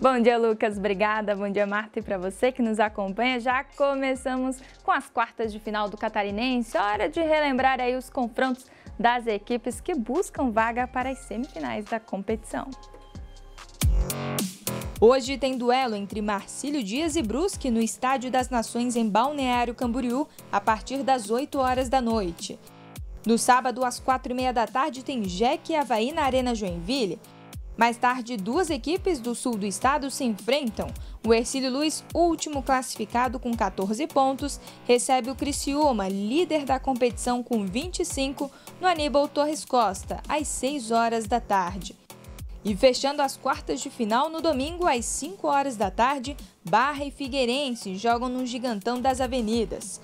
Bom dia, Lucas. Obrigada. Bom dia, Marta. E para você que nos acompanha, já começamos com as quartas de final do Catarinense. Hora de relembrar aí os confrontos das equipes que buscam vaga para as semifinais da competição. Hoje tem duelo entre Marcílio Dias e Brusque no Estádio das Nações em Balneário Camboriú, a partir das 8 horas da noite. No sábado, às 4 e meia da tarde, tem Jeque e Havaí na Arena Joinville. Mais tarde, duas equipes do sul do estado se enfrentam. O Ercílio Luiz, último classificado com 14 pontos, recebe o Criciúma, líder da competição com 25, no Aníbal Torres Costa, às 6 horas da tarde. E fechando as quartas de final no domingo às 5 horas da tarde, Barra e Figueirense jogam no Gigantão das Avenidas.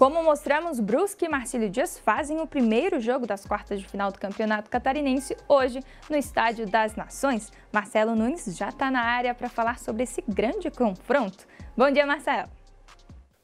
Como mostramos, Brusque e Marcílio Dias fazem o primeiro jogo das quartas de final do Campeonato Catarinense hoje no Estádio das Nações. Marcelo Nunes já está na área para falar sobre esse grande confronto. Bom dia, Marcelo!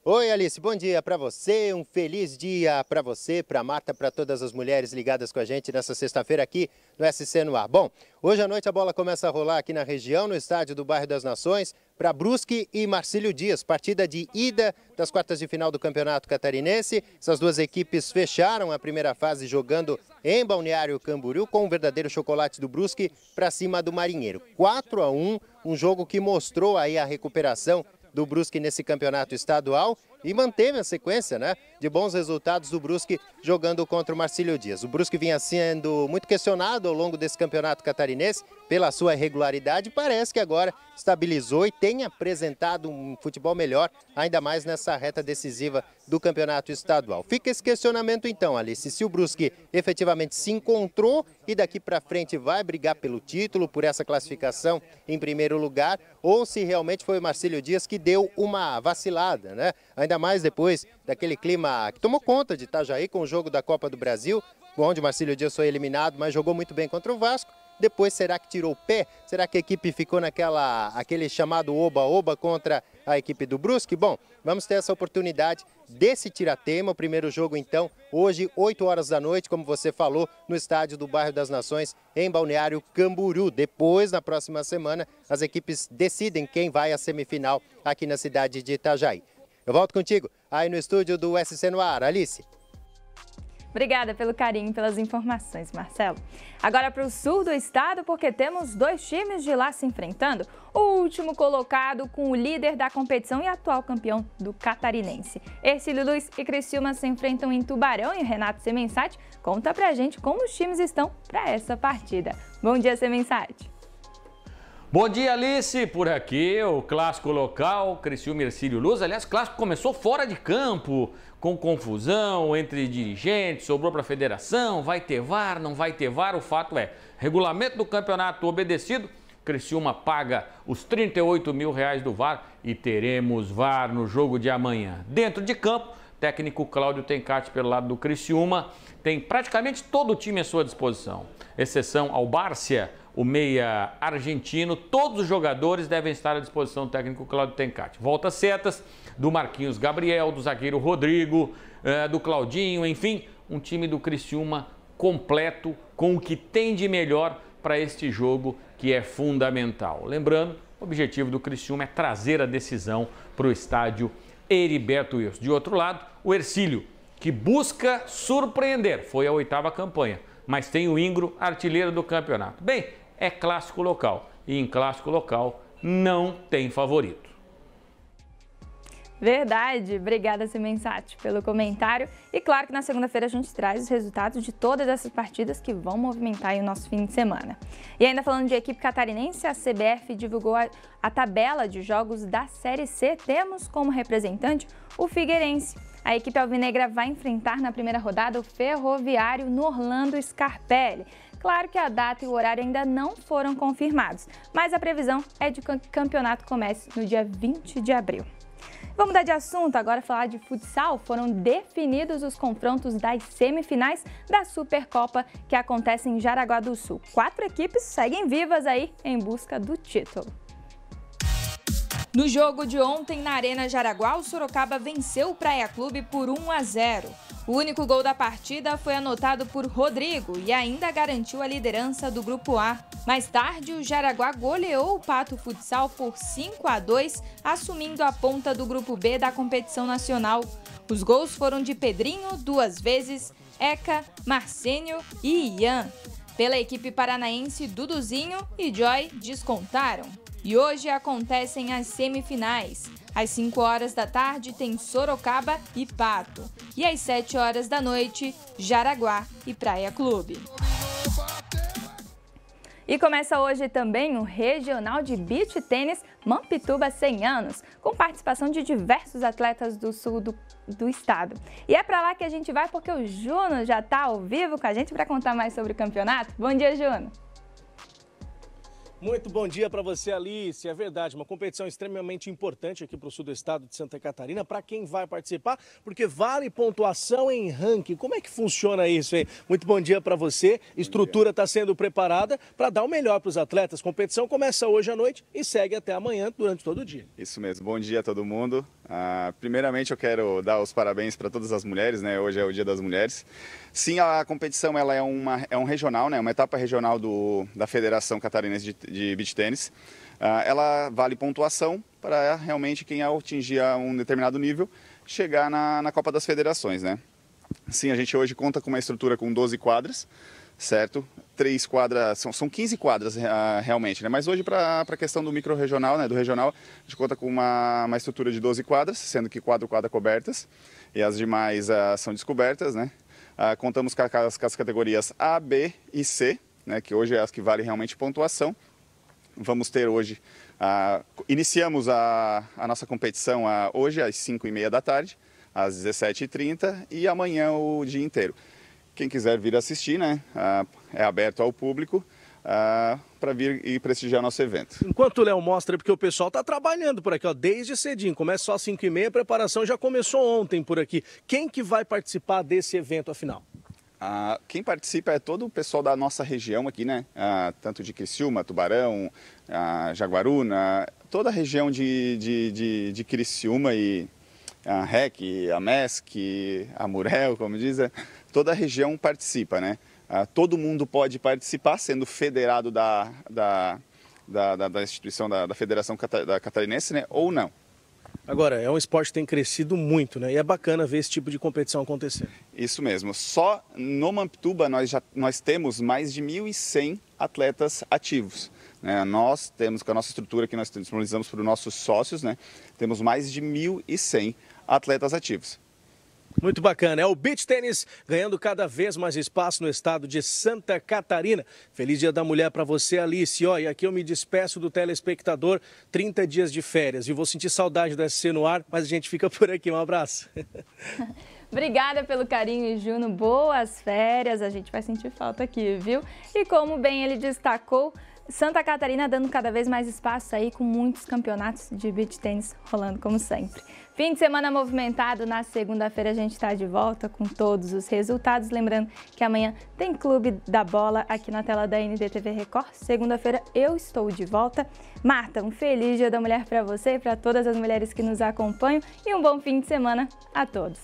Oi Alice, bom dia para você, um feliz dia para você, para Marta, para todas as mulheres ligadas com a gente nessa sexta-feira aqui no SC no Ar. Bom, hoje à noite a bola começa a rolar aqui na região, no estádio do Bairro das Nações, para Brusque e Marcílio Dias, partida de ida das quartas de final do Campeonato Catarinense. Essas duas equipes fecharam a primeira fase jogando em Balneário Camboriú com um verdadeiro chocolate do Brusque para cima do Marinheiro. 4 a 1, um jogo que mostrou aí a recuperação do Brusque nesse campeonato estadual e manteve a sequência né, de bons resultados do Brusque jogando contra o Marcílio Dias. O Brusque vinha sendo muito questionado ao longo desse campeonato catarinense pela sua irregularidade. Parece que agora estabilizou e tem apresentado um futebol melhor, ainda mais nessa reta decisiva do campeonato estadual. Fica esse questionamento então, Alice, se o Brusque efetivamente se encontrou e daqui para frente vai brigar pelo título, por essa classificação em primeiro lugar, ou se realmente foi o Marcílio Dias que deu uma vacilada, né? Ainda ainda mais depois daquele clima que tomou conta de Itajaí com o jogo da Copa do Brasil, onde Marcelo Marcílio Dias foi eliminado, mas jogou muito bem contra o Vasco. Depois, será que tirou o pé? Será que a equipe ficou naquela aquele chamado oba-oba contra a equipe do Brusque? Bom, vamos ter essa oportunidade desse tiratema. O primeiro jogo, então, hoje, 8 horas da noite, como você falou, no estádio do Bairro das Nações, em Balneário Camburu. Depois, na próxima semana, as equipes decidem quem vai à semifinal aqui na cidade de Itajaí. Eu volto contigo aí no estúdio do SC Noir. Alice. Obrigada pelo carinho, pelas informações, Marcelo. Agora para o sul do estado, porque temos dois times de lá se enfrentando. O último colocado com o líder da competição e atual campeão do catarinense. Ercílio Luiz e Criciúma se enfrentam em Tubarão e Renato Semensati conta pra gente como os times estão para essa partida. Bom dia, Semensati! Bom dia, Alice. Por aqui, o clássico local, Criciúma Mercílio Luz. Aliás, o clássico começou fora de campo, com confusão entre dirigentes, sobrou para a federação, vai ter VAR, não vai ter VAR. O fato é, regulamento do campeonato obedecido, Criciúma paga os 38 mil reais do VAR e teremos VAR no jogo de amanhã. Dentro de campo, técnico Cláudio Tencati pelo lado do Criciúma, tem praticamente todo o time à sua disposição, exceção ao Bárcia, o meia argentino, todos os jogadores devem estar à disposição do técnico Cláudio Tencati. Volta setas do Marquinhos Gabriel, do zagueiro Rodrigo, eh, do Claudinho, enfim, um time do Criciúma completo com o que tem de melhor para este jogo que é fundamental. Lembrando, o objetivo do Criciúma é trazer a decisão para o estádio Heriberto Wilson. De outro lado, o Ercílio, que busca surpreender, foi a oitava campanha, mas tem o Ingro artilheiro do campeonato. Bem, é clássico local e em clássico local não tem favorito. Verdade. Obrigada, Simensati, pelo comentário. E claro que na segunda-feira a gente traz os resultados de todas essas partidas que vão movimentar o nosso fim de semana. E ainda falando de equipe catarinense, a CBF divulgou a, a tabela de jogos da Série C. Temos como representante o Figueirense. A equipe alvinegra vai enfrentar na primeira rodada o Ferroviário no Orlando Scarpelli. Claro que a data e o horário ainda não foram confirmados, mas a previsão é de que o campeonato comece no dia 20 de abril. Vamos mudar de assunto agora, falar de futsal. Foram definidos os confrontos das semifinais da Supercopa que acontece em Jaraguá do Sul. Quatro equipes seguem vivas aí em busca do título. No jogo de ontem na Arena Jaraguá, o Sorocaba venceu o Praia Clube por 1 a 0. O único gol da partida foi anotado por Rodrigo e ainda garantiu a liderança do Grupo A. Mais tarde, o Jaraguá goleou o Pato Futsal por 5 a 2, assumindo a ponta do Grupo B da competição nacional. Os gols foram de Pedrinho duas vezes, Eca, Marcênio e Ian. Pela equipe paranaense, Duduzinho e Joy descontaram. E hoje acontecem as semifinais. Às 5 horas da tarde tem Sorocaba e Pato. E às 7 horas da noite, Jaraguá e Praia Clube. E começa hoje também o Regional de Beach Tênis Mampituba 100 anos, com participação de diversos atletas do sul do, do estado. E é para lá que a gente vai porque o Juno já está ao vivo com a gente para contar mais sobre o campeonato. Bom dia, Juno! Muito bom dia para você, Alice. É verdade, uma competição extremamente importante aqui para o sul do estado de Santa Catarina, para quem vai participar, porque vale pontuação em ranking. Como é que funciona isso, aí? Muito bom dia para você. Bom Estrutura está sendo preparada para dar o melhor para os atletas. Competição começa hoje à noite e segue até amanhã durante todo o dia. Isso mesmo. Bom dia a todo mundo. Ah, primeiramente, eu quero dar os parabéns para todas as mulheres, né? Hoje é o Dia das Mulheres. Sim, a competição ela é, uma, é um regional, né? Uma etapa regional do, da Federação Catarinense de, de Beach Tênis. Ah, ela vale pontuação para realmente quem atingir um determinado nível chegar na, na Copa das Federações, né? Sim, a gente hoje conta com uma estrutura com 12 quadras certo? Três quadras, são, são 15 quadras realmente, né? Mas hoje, para a questão do micro-regional, né? Do regional, a gente conta com uma, uma estrutura de 12 quadras, sendo que quatro quadras cobertas e as demais ah, são descobertas, né? Ah, contamos com as, com as, categorias A, B e C, né? Que hoje é as que valem realmente pontuação. Vamos ter hoje, ah, iniciamos a, a nossa competição hoje às 5 e meia da tarde, às 17h30 e amanhã o dia inteiro. Quem quiser vir assistir, né? Ah, é aberto ao público. Uh, ah, para vir e prestigiar nosso evento. Enquanto o Léo mostra, porque o pessoal está trabalhando por aqui, ó, desde cedinho, começa só às 5h30, a preparação já começou ontem por aqui. Quem que vai participar desse evento, afinal? Uh, quem participa é todo o pessoal da nossa região aqui, né? Uh, tanto de Criciúma, Tubarão, Jaguaruna, toda a região de, de, de, de Criciúma e a REC, a MESC, a Murel, como dizem, né? toda a região participa, né? Ah, todo mundo pode participar, sendo federado da, da, da, da, da instituição da, da Federação Catarinense, né? Ou não. Agora, é um esporte que tem crescido muito, né? E é bacana ver esse tipo de competição acontecer. Isso mesmo. Só no Mamptuba nós, já, nós temos mais de 1.100 atletas ativos. Né? Nós temos, com a nossa estrutura que nós disponibilizamos para os nossos sócios, né? temos mais de 1.100 atletas ativos. Muito bacana. É o beach tênis ganhando cada vez mais espaço no estado de Santa Catarina. Feliz Dia da Mulher para você, Alice. e aqui eu me despeço do telespectador. 30 dias de férias. E vou sentir saudade do SC no ar, mas a gente fica por aqui. Um abraço. Obrigada pelo carinho, Juno. Boas férias. A gente vai sentir falta aqui, viu? E como bem ele destacou, Santa Catarina dando cada vez mais espaço aí com muitos campeonatos de beach tênis rolando como sempre. Fim de semana movimentado, na segunda-feira a gente está de volta com todos os resultados. Lembrando que amanhã tem Clube da Bola aqui na tela da NDTV Record. Segunda-feira eu estou de volta. Marta, um feliz Dia da Mulher para você e para todas as mulheres que nos acompanham e um bom fim de semana a todos.